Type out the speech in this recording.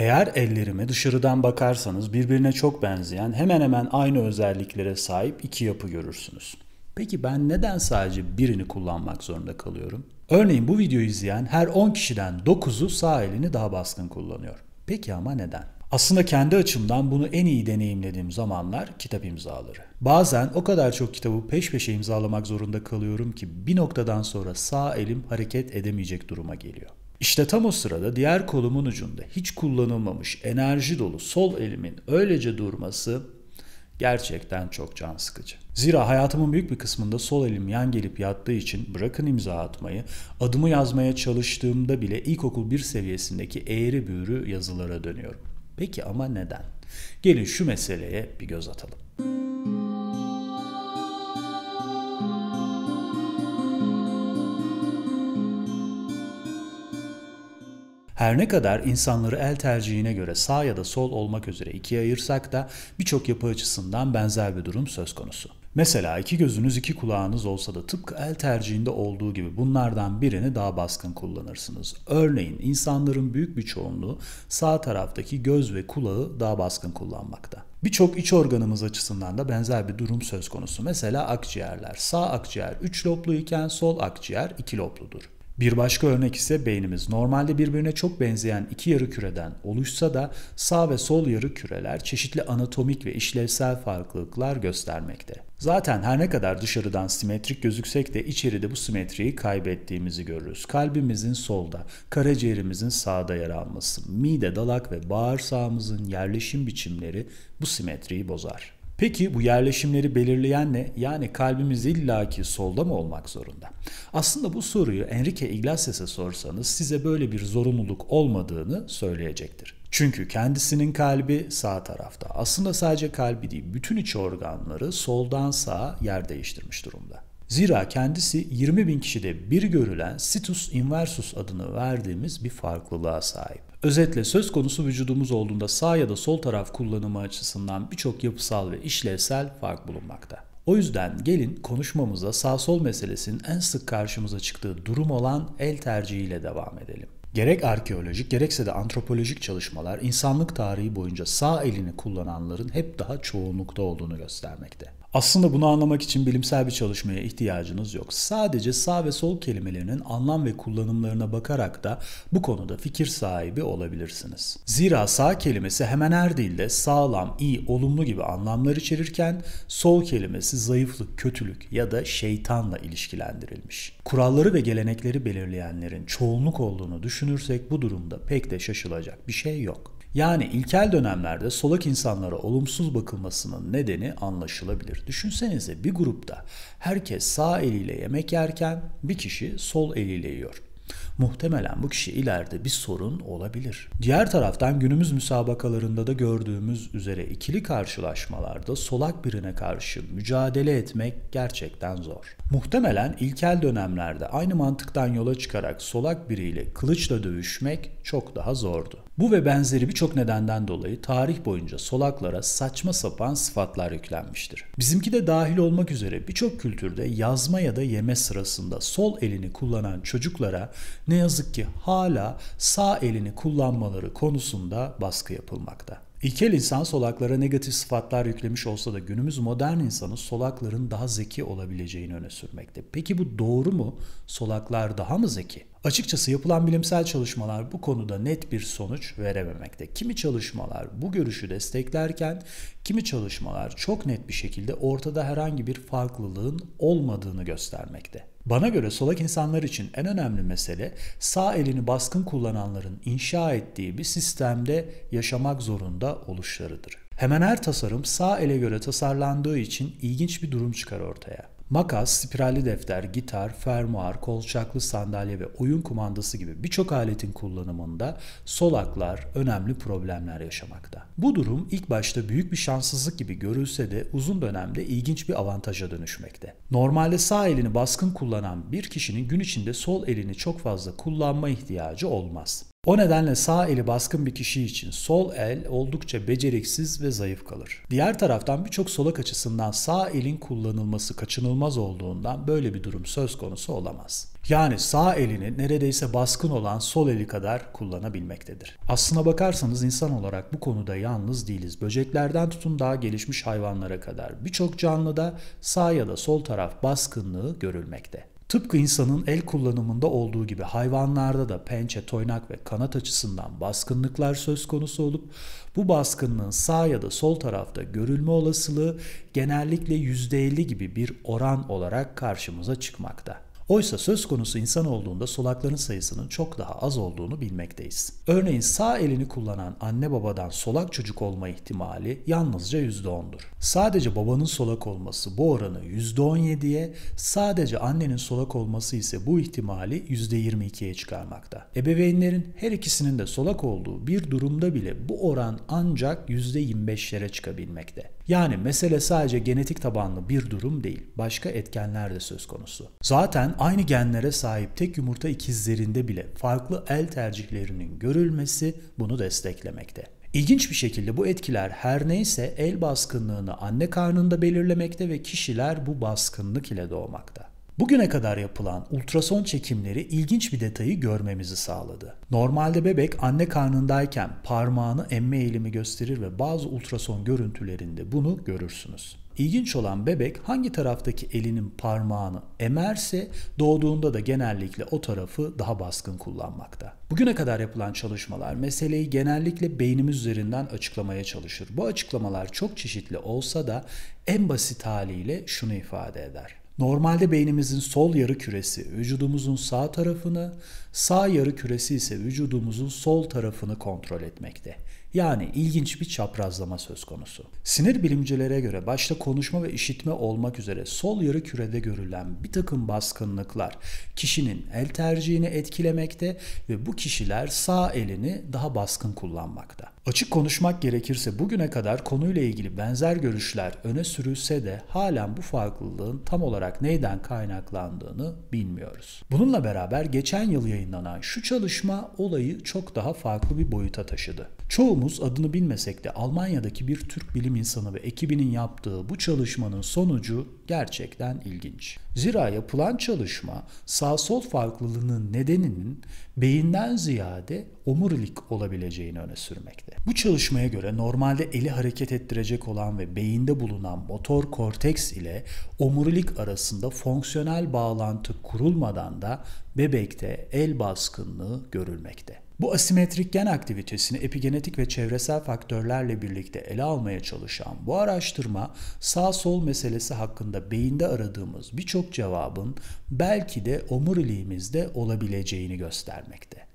Eğer ellerimi dışarıdan bakarsanız birbirine çok benzeyen hemen hemen aynı özelliklere sahip iki yapı görürsünüz. Peki ben neden sadece birini kullanmak zorunda kalıyorum? Örneğin bu videoyu izleyen her 10 kişiden 9'u sağ elini daha baskın kullanıyor. Peki ama neden? Aslında kendi açımdan bunu en iyi deneyimlediğim zamanlar kitap imzaları. Bazen o kadar çok kitabı peş peşe imzalamak zorunda kalıyorum ki bir noktadan sonra sağ elim hareket edemeyecek duruma geliyor. İşte tam o sırada diğer kolumun ucunda hiç kullanılmamış enerji dolu sol elimin öylece durması gerçekten çok can sıkıcı. Zira hayatımın büyük bir kısmında sol elim yan gelip yattığı için bırakın imza atmayı, adımı yazmaya çalıştığımda bile ilkokul bir seviyesindeki eğri büğrü yazılara dönüyorum. Peki ama neden? Gelin şu meseleye bir göz atalım. Her ne kadar insanları el tercihine göre sağ ya da sol olmak üzere ikiye ayırsak da birçok yapı açısından benzer bir durum söz konusu. Mesela iki gözünüz iki kulağınız olsa da tıpkı el tercihinde olduğu gibi bunlardan birini daha baskın kullanırsınız. Örneğin insanların büyük bir çoğunluğu sağ taraftaki göz ve kulağı daha baskın kullanmakta. Birçok iç organımız açısından da benzer bir durum söz konusu. Mesela akciğerler. Sağ akciğer 3 loblu iken sol akciğer 2 lobludur. Bir başka örnek ise beynimiz. Normalde birbirine çok benzeyen iki yarı küreden oluşsa da sağ ve sol yarı küreler çeşitli anatomik ve işlevsel farklılıklar göstermekte. Zaten her ne kadar dışarıdan simetrik gözüksek de içeride bu simetriyi kaybettiğimizi görürüz. Kalbimizin solda, karaciğerimizin sağda yer alması, mide, dalak ve bağırsağımızın yerleşim biçimleri bu simetriyi bozar. Peki bu yerleşimleri belirleyen ne? Yani kalbimiz illaki solda mı olmak zorunda? Aslında bu soruyu Enrique Iglesias'a sorsanız size böyle bir zorunluluk olmadığını söyleyecektir. Çünkü kendisinin kalbi sağ tarafta. Aslında sadece kalbi değil, bütün iç organları soldan sağa yer değiştirmiş durumda. Zira kendisi 20 bin kişide bir görülen situs inversus adını verdiğimiz bir farklılığa sahip. Özetle söz konusu vücudumuz olduğunda sağ ya da sol taraf kullanımı açısından birçok yapısal ve işlevsel fark bulunmakta. O yüzden gelin konuşmamıza sağ sol meselesinin en sık karşımıza çıktığı durum olan el tercihiyle devam edelim. Gerek arkeolojik gerekse de antropolojik çalışmalar insanlık tarihi boyunca sağ elini kullananların hep daha çoğunlukta olduğunu göstermekte. Aslında bunu anlamak için bilimsel bir çalışmaya ihtiyacınız yok. Sadece sağ ve sol kelimelerinin anlam ve kullanımlarına bakarak da bu konuda fikir sahibi olabilirsiniz. Zira sağ kelimesi hemen her dilde sağlam, iyi, olumlu gibi anlamlar içerirken sol kelimesi zayıflık, kötülük ya da şeytanla ilişkilendirilmiş. Kuralları ve gelenekleri belirleyenlerin çoğunluk olduğunu düşünürsek bu durumda pek de şaşılacak bir şey yok. Yani ilkel dönemlerde solak insanlara olumsuz bakılmasının nedeni anlaşılabilir. Düşünsenize bir grupta herkes sağ eliyle yemek yerken bir kişi sol eliyle yiyor muhtemelen bu kişi ileride bir sorun olabilir. Diğer taraftan günümüz müsabakalarında da gördüğümüz üzere ikili karşılaşmalarda solak birine karşı mücadele etmek gerçekten zor. Muhtemelen ilkel dönemlerde aynı mantıktan yola çıkarak solak biriyle kılıçla dövüşmek çok daha zordu. Bu ve benzeri birçok nedenden dolayı tarih boyunca solaklara saçma sapan sıfatlar yüklenmiştir. Bizimki de dahil olmak üzere birçok kültürde yazma ya da yeme sırasında sol elini kullanan çocuklara ne yazık ki hala sağ elini kullanmaları konusunda baskı yapılmakta. İlkel insan solaklara negatif sıfatlar yüklemiş olsa da günümüz modern insanı solakların daha zeki olabileceğini öne sürmekte. Peki bu doğru mu? Solaklar daha mı zeki? Açıkçası yapılan bilimsel çalışmalar bu konuda net bir sonuç verememekte. Kimi çalışmalar bu görüşü desteklerken kimi çalışmalar çok net bir şekilde ortada herhangi bir farklılığın olmadığını göstermekte. Bana göre solak insanlar için en önemli mesele sağ elini baskın kullananların inşa ettiği bir sistemde yaşamak zorunda oluşlarıdır. Hemen her tasarım sağ ele göre tasarlandığı için ilginç bir durum çıkar ortaya. Makas, spiralli defter, gitar, fermuar, kolçaklı sandalye ve oyun kumandası gibi birçok aletin kullanımında solaklar önemli problemler yaşamakta. Bu durum ilk başta büyük bir şanssızlık gibi görülse de uzun dönemde ilginç bir avantaja dönüşmekte. Normalde sağ elini baskın kullanan bir kişinin gün içinde sol elini çok fazla kullanma ihtiyacı olmaz. O nedenle sağ eli baskın bir kişi için sol el oldukça beceriksiz ve zayıf kalır. Diğer taraftan birçok solak açısından sağ elin kullanılması kaçınılmaz olduğundan böyle bir durum söz konusu olamaz. Yani sağ elini neredeyse baskın olan sol eli kadar kullanabilmektedir. Aslına bakarsanız insan olarak bu konuda yalnız değiliz. Böceklerden tutun daha gelişmiş hayvanlara kadar birçok canlıda sağ ya da sol taraf baskınlığı görülmekte. Tıpkı insanın el kullanımında olduğu gibi hayvanlarda da pençe, toynak ve kanat açısından baskınlıklar söz konusu olup bu baskınlığın sağ ya da sol tarafta görülme olasılığı genellikle %50 gibi bir oran olarak karşımıza çıkmakta. Oysa söz konusu insan olduğunda solakların sayısının çok daha az olduğunu bilmekteyiz. Örneğin sağ elini kullanan anne babadan solak çocuk olma ihtimali yalnızca %10'dur. Sadece babanın solak olması bu oranı %17'ye, sadece annenin solak olması ise bu ihtimali %22'ye çıkarmakta. Ebeveynlerin her ikisinin de solak olduğu bir durumda bile bu oran ancak %25'lere çıkabilmekte. Yani mesele sadece genetik tabanlı bir durum değil, başka etkenler de söz konusu. Zaten aynı genlere sahip tek yumurta ikizlerinde bile farklı el tercihlerinin görülmesi bunu desteklemekte. İlginç bir şekilde bu etkiler her neyse el baskınlığını anne karnında belirlemekte ve kişiler bu baskınlık ile doğmakta. Bugüne kadar yapılan ultrason çekimleri ilginç bir detayı görmemizi sağladı. Normalde bebek anne karnındayken parmağını emme eğilimi gösterir ve bazı ultrason görüntülerinde bunu görürsünüz. İlginç olan bebek hangi taraftaki elinin parmağını emerse doğduğunda da genellikle o tarafı daha baskın kullanmakta. Bugüne kadar yapılan çalışmalar meseleyi genellikle beynimiz üzerinden açıklamaya çalışır. Bu açıklamalar çok çeşitli olsa da en basit haliyle şunu ifade eder. Normalde beynimizin sol yarı küresi vücudumuzun sağ tarafını, sağ yarı küresi ise vücudumuzun sol tarafını kontrol etmekte. Yani ilginç bir çaprazlama söz konusu. Sinir bilimcilere göre başta konuşma ve işitme olmak üzere sol yarı kürede görülen bir takım baskınlıklar kişinin el tercihini etkilemekte ve bu kişiler sağ elini daha baskın kullanmakta. Açık konuşmak gerekirse bugüne kadar konuyla ilgili benzer görüşler öne sürülse de halen bu farklılığın tam olarak neyden kaynaklandığını bilmiyoruz. Bununla beraber geçen yıl yayınlanan şu çalışma olayı çok daha farklı bir boyuta taşıdı. Çoğu çoğumuz adını bilmesek de Almanya'daki bir Türk bilim insanı ve ekibinin yaptığı bu çalışmanın sonucu gerçekten ilginç. Zira yapılan çalışma sağ sol farklılığının nedeninin beyinden ziyade omurilik olabileceğini öne sürmekte. Bu çalışmaya göre normalde eli hareket ettirecek olan ve beyinde bulunan motor korteks ile omurilik arasında fonksiyonel bağlantı kurulmadan da bebekte el baskınlığı görülmekte. Bu asimetrik gen aktivitesini epigenetik ve çevresel faktörlerle birlikte ele almaya çalışan bu araştırma sağ sol meselesi hakkında beyinde aradığımız birçok cevabın belki de omuriliğimizde olabileceğini göstermekte.